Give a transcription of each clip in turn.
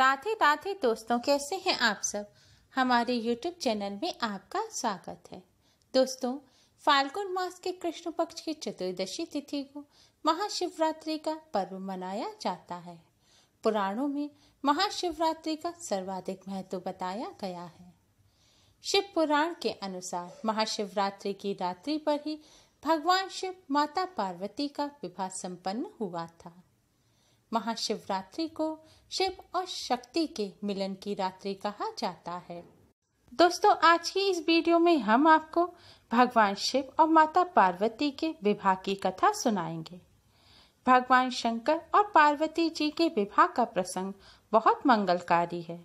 राधे राधे दोस्तों कैसे हैं आप सब हमारे यूट्यूब चैनल में आपका स्वागत है दोस्तों फाल्गुन मास के कृष्ण पक्ष की चतुर्दशी तिथि को महाशिवरात्रि का पर्व मनाया जाता है पुराणों में महाशिवरात्रि का सर्वाधिक महत्व बताया गया है शिव पुराण के अनुसार महाशिवरात्रि की रात्रि पर ही भगवान शिव माता पार्वती का विवाह संपन्न हुआ था महाशिवरात्रि को शिव और शक्ति के मिलन की रात्रि कहा जाता है दोस्तों आज की इस वीडियो में हम आपको भगवान शिव और माता पार्वती के विवाह की कथा सुनाएंगे भगवान शंकर और पार्वती जी के विवाह का प्रसंग बहुत मंगलकारी है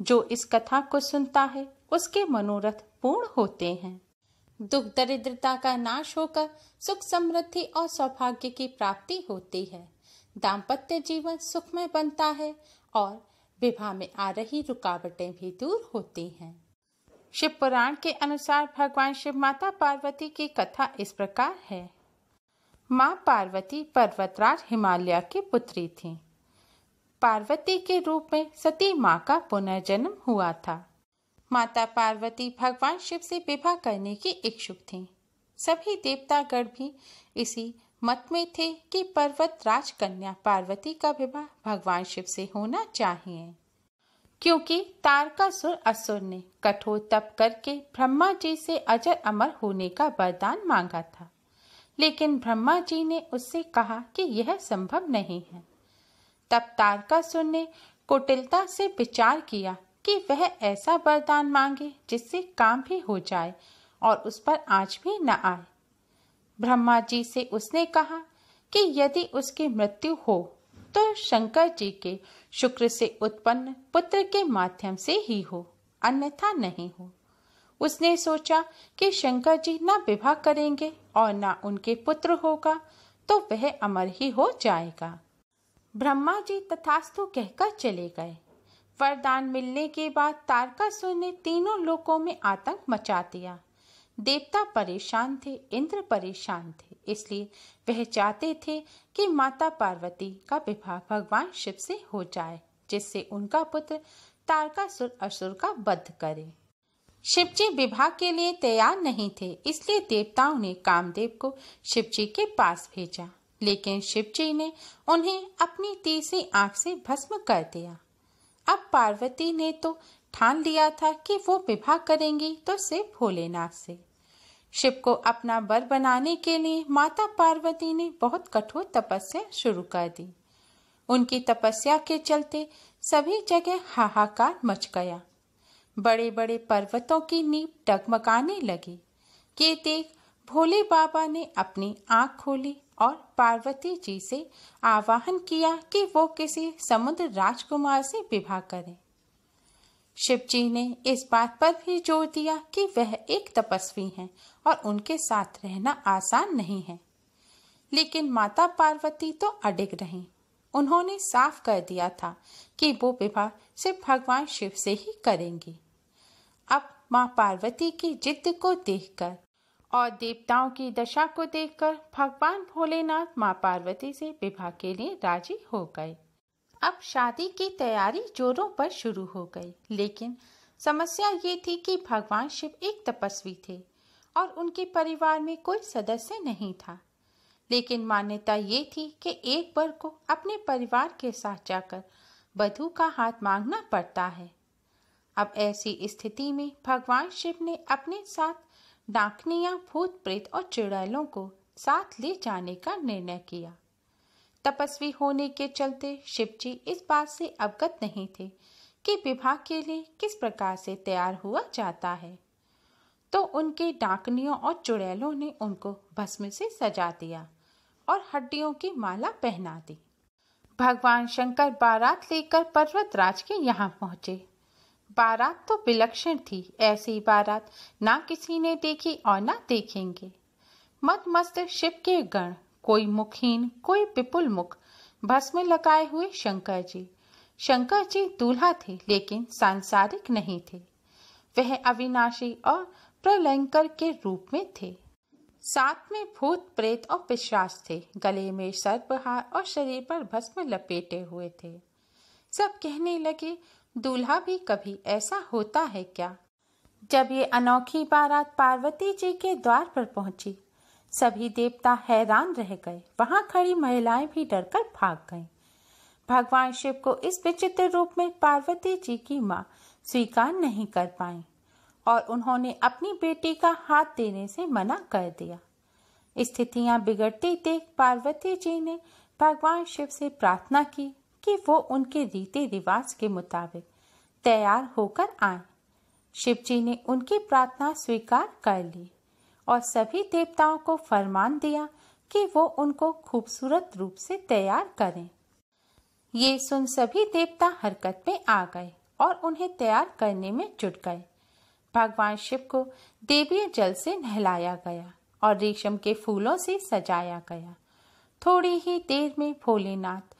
जो इस कथा को सुनता है उसके मनोरथ पूर्ण होते हैं दुख दरिद्रता का नाश होकर सुख समृद्धि और सौभाग्य की प्राप्ति होती है दाम्पत्य जीवन सुखमय बनता है और विवाह में आ रही रुकावटें भी दूर होती हैं शिव पुराण के अनुसार भगवान शिव माता पार्वती की कथा इस प्रकार है माँ पार्वती पर्वतराज हिमालय की पुत्री थी पार्वती के रूप में सती माँ का पुनर्जन्म हुआ था माता पार्वती भगवान शिव से विवाह करने की इच्छुक थी सभी देवतागढ़ भी इसी मत में थे कि पर्वत राज कन्या पार्वती का विवाह भगवान शिव से होना चाहिए क्योंकि तारकासुर असुर ने कठोर तप करके ब्रह्मा जी से अजर अमर होने का वरदान मांगा था लेकिन ब्रह्मा जी ने उससे कहा कि यह संभव नहीं है तब तारकासुर ने कुटिलता से विचार किया कि वह ऐसा वरदान मांगे जिससे काम भी हो जाए और उस पर आज भी न आए ब्रह्मा जी से उसने कहा कि यदि उसकी मृत्यु हो तो शंकर जी के शुक्र से उत्पन्न पुत्र के माध्यम से ही हो अन्यथा नहीं हो उसने सोचा कि शंकर जी ना विवाह करेंगे और ना उनके पुत्र होगा तो वह अमर ही हो जाएगा ब्रह्मा जी तथास्तु कहकर चले गए वरदान मिलने के बाद तारकासुर ने तीनों लोकों में आतंक मचा दिया देवता परेशान थे इंद्र परेशान थे इसलिए वह चाहते थे कि माता पार्वती का विवाह भगवान शिव से हो जाए जिससे उनका पुत्र तारकासुर असुर का वध करे शिवजी विवाह के लिए तैयार नहीं थे इसलिए देवताओं ने कामदेव को शिवजी के पास भेजा लेकिन शिवजी ने उन्हें अपनी तीसरी आंख से भस्म कर दिया अब पार्वती ने तो ठान लिया था कि वो विवाह करेंगी तो सिर्फ भोलेनाथ से शिव को अपना बर बनाने के लिए माता पार्वती ने बहुत कठोर तपस्या शुरू कर दी उनकी तपस्या के चलते सभी जगह हाहाकार मच गया बड़े बड़े पर्वतों की नींव डगमगाने लगी ये देख भोले बाबा ने अपनी आंख खोली और पार्वती जी से आवाहन किया कि वो किसी समुद्र राजकुमार से विवाह करें शिवजी ने इस बात पर भी जोर दिया कि वह एक तपस्वी हैं और उनके साथ रहना आसान नहीं है लेकिन माता पार्वती तो अडिग रही उन्होंने साफ कर दिया था कि वो विवाह सिर्फ भगवान शिव से ही करेंगी अब माँ पार्वती की जिद को देखकर और देवताओं की दशा को देखकर भगवान भोलेनाथ माँ पार्वती से विवाह के लिए राजी हो गए अब शादी की तैयारी जोरों पर शुरू हो गई लेकिन समस्या ये थी कि भगवान शिव एक तपस्वी थे और उनके परिवार में कोई सदस्य नहीं था लेकिन मान्यता ये थी कि एक बर को अपने परिवार के साथ जाकर बधू का हाथ मांगना पड़ता है अब ऐसी स्थिति में भगवान शिव ने अपने साथ डाकनिया भूत प्रेत और चिड़ैलों को साथ ले जाने का निर्णय किया तपस्वी होने के चलते शिवजी इस बात से अवगत नहीं थे कि विवाह के लिए किस प्रकार से तैयार हुआ जाता है तो उनके डाकनियों और चुड़ैलों ने उनको भस्म से सजा दिया और हड्डियों की माला पहना दी भगवान शंकर बारात लेकर पर्वत राज के यहाँ पहुंचे बारात तो विलक्षण थी ऐसी बारात ना किसी ने देखी और ना देखेंगे मत मस्त शिव के गण कोई मुखहीन कोई विपुल मुख भस्म लगाए हुए शंकर जी शंकर जी दूल्हा थे लेकिन सांसारिक नहीं थे वह अविनाशी और प्रलंकर के रूप में थे साथ में भूत प्रेत और पिशाच थे गले में सर्पहार और शरीर पर भस्म लपेटे हुए थे सब कहने लगे दूल्हा भी कभी ऐसा होता है क्या जब ये अनोखी बारात पार्वती जी के द्वार पर पहुंची सभी देवता हैरान रह गए वहां खड़ी महिलाएं भी डरकर भाग गईं। भगवान शिव को इस विचित्र रूप में पार्वती जी की माँ स्वीकार नहीं कर पाई और उन्होंने अपनी बेटी का हाथ देने से मना कर दिया स्थितियां बिगड़ती देख पार्वती जी ने भगवान शिव से प्रार्थना की कि वो उनके रीति रिवाज के मुताबिक तैयार होकर आए शिव जी ने उनकी प्रार्थना स्वीकार कर ली और सभी देवताओं को फरमान दिया कि वो उनको खूबसूरत रूप से तैयार करें ये सुन सभी देवता हरकत में आ गए और उन्हें तैयार करने में जुट गए भगवान शिव को देवीय जल से नहलाया गया और रेशम के फूलों से सजाया गया थोड़ी ही देर में भोलेनाथ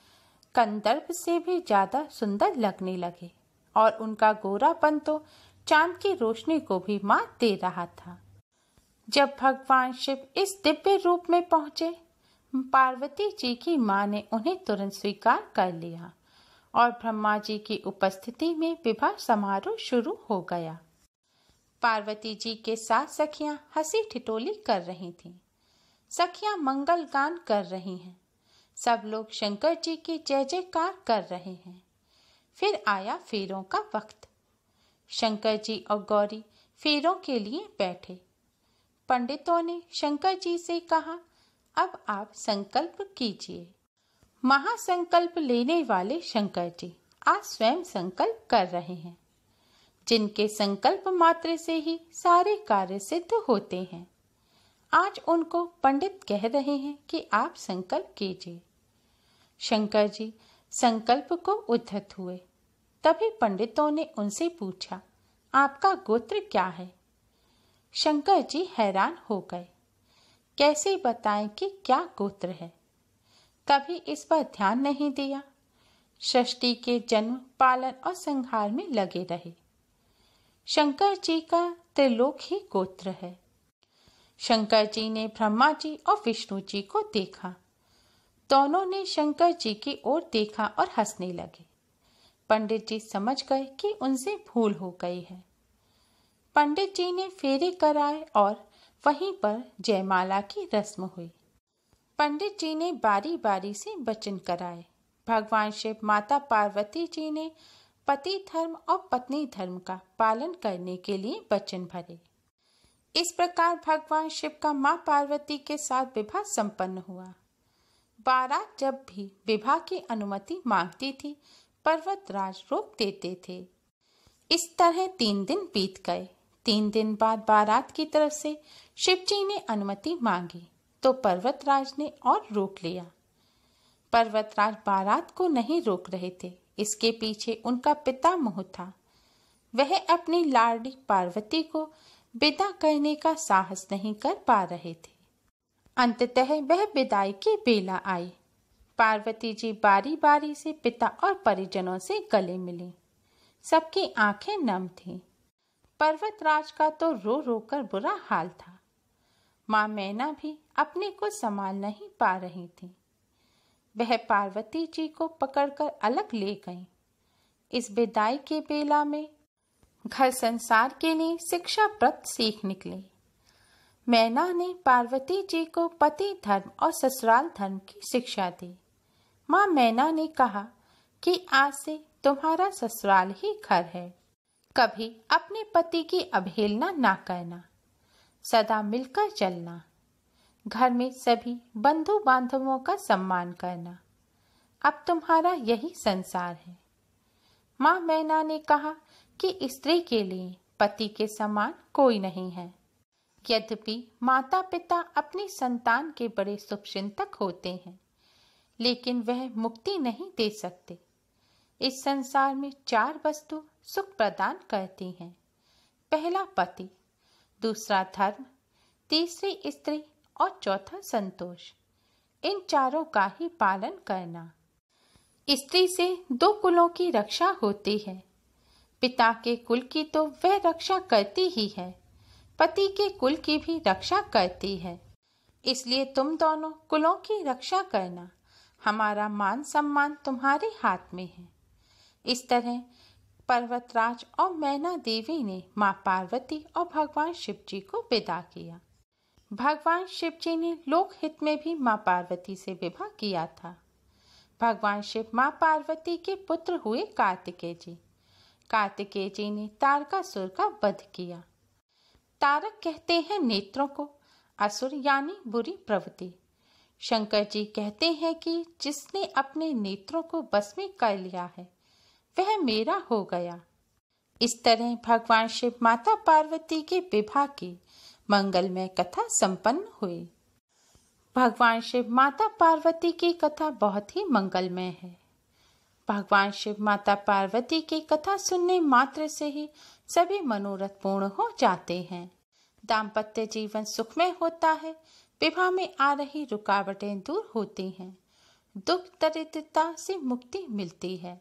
कंदर्प से भी ज्यादा सुंदर लगने लगे और उनका गोरापन तो चांद की रोशनी को भी मात दे रहा था जब भगवान शिव इस दिव्य रूप में पहुंचे पार्वती जी की मां ने उन्हें तुरंत स्वीकार कर लिया और ब्रह्मा जी की उपस्थिति में विवाह समारोह शुरू हो गया पार्वती जी के साथ सखियां हंसी ठिटोली कर रही थीं। सखियां मंगल गान कर रही हैं सब लोग शंकर जी की जय जयकार कर रहे हैं फिर आया फेरों का वक्त शंकर जी और गौरी फेरों के लिए बैठे पंडितों ने शंकर जी से कहा अब आप संकल्प कीजिए महासंकल्प लेने वाले शंकर जी आज स्वयं संकल्प कर रहे हैं जिनके संकल्प मात्र से ही सारे कार्य सिद्ध होते हैं आज उनको पंडित कह रहे हैं कि आप संकल्प कीजिए शंकर जी संकल्प को उद्धत हुए तभी पंडितों ने उनसे पूछा आपका गोत्र क्या है शंकर जी हैरान हो गए कैसे बताएं कि क्या गोत्र है कभी इस पर ध्यान नहीं दिया सृष्टि के जन्म पालन और संहार में लगे रहे शंकर जी का त्रिलोक ही गोत्र है शंकर जी ने ब्रह्मा जी और विष्णु जी को देखा दोनों ने शंकर जी की ओर देखा और हंसने लगे पंडित जी समझ गए कि उनसे भूल हो गई है पंडित जी ने फेरे कराए और वहीं पर जयमाला की रस्म हुई पंडित जी ने बारी बारी से वचन कराए भगवान शिव माता पार्वती जी ने पति धर्म और पत्नी धर्म का पालन करने के लिए वचन भरे इस प्रकार भगवान शिव का मां पार्वती के साथ विवाह संपन्न हुआ बारात जब भी विवाह की अनुमति मांगती थी पर्वतराज रोक देते थे इस तरह तीन दिन बीत गए तीन दिन बाद बारात की तरफ से शिवजी ने अनुमति मांगी तो पर्वतराज ने और रोक लिया पर्वतराज बारात को नहीं रोक रहे थे इसके पीछे उनका पिता मोह था वह अपनी लाडली पार्वती को विदा करने का साहस नहीं कर पा रहे थे अंततः वह विदाई की बेला आई पार्वती जी बारी बारी से पिता और परिजनों से गले मिली सबकी आंखें नम थीं। पर्वतराज का तो रो रो कर बुरा हाल था माँ मैना भी अपने को संभाल नहीं पा रही थी वह पार्वती जी को पकड़कर अलग ले गई इस विदाई के बेला में घर संसार के लिए शिक्षा व्रत सीख निकले मैना ने पार्वती जी को पति धर्म और ससुराल धर्म की शिक्षा दी माँ मैना ने कहा कि आज से तुम्हारा ससुराल ही घर है कभी अपने पति की अवहेलना ना करना सदा मिलकर चलना घर में सभी बंधु बांधवों का सम्मान करना अब तुम्हारा यही संसार है माँ मैना ने कहा कि स्त्री के लिए पति के समान कोई नहीं है यद्यपि माता पिता अपनी संतान के बड़े सुख होते हैं लेकिन वह मुक्ति नहीं दे सकते इस संसार में चार वस्तु सुख प्रदान करती हैं पहला पति दूसरा धर्म तीसरी स्त्री और चौथा संतोष इन चारों का ही पालन करना स्त्री से दो कुलों की रक्षा होती है पिता के कुल की तो वह रक्षा करती ही है पति के कुल की भी रक्षा करती है इसलिए तुम दोनों कुलों की रक्षा करना हमारा मान सम्मान तुम्हारे हाथ में है इस तरह पर्वतराज और मैना देवी ने माँ पार्वती और भगवान शिव जी को विदा किया भगवान शिव जी ने लोकहित में भी माँ पार्वती से विवाह किया था भगवान शिव माँ पार्वती के पुत्र हुए कार्तिकेय जी कार्तिकेय जी ने तारकासुर का वध किया तारक कहते हैं नेत्रों को असुर यानी बुरी प्रवृत्ति शंकर जी कहते हैं कि जिसने अपने नेत्रों को बस में कर लिया है वह मेरा हो गया इस तरह भगवान शिव माता पार्वती के विवाह की मंगलमय कथा संपन्न हुई भगवान शिव माता पार्वती की कथा बहुत ही मंगलमय है भगवान शिव माता पार्वती की कथा सुनने मात्र से ही सभी मनोरथ पूर्ण हो जाते हैं दाम्पत्य जीवन सुखमय होता है विवाह में आ रही रुकावटें दूर होती हैं दुख दरिद्रता से मुक्ति मिलती है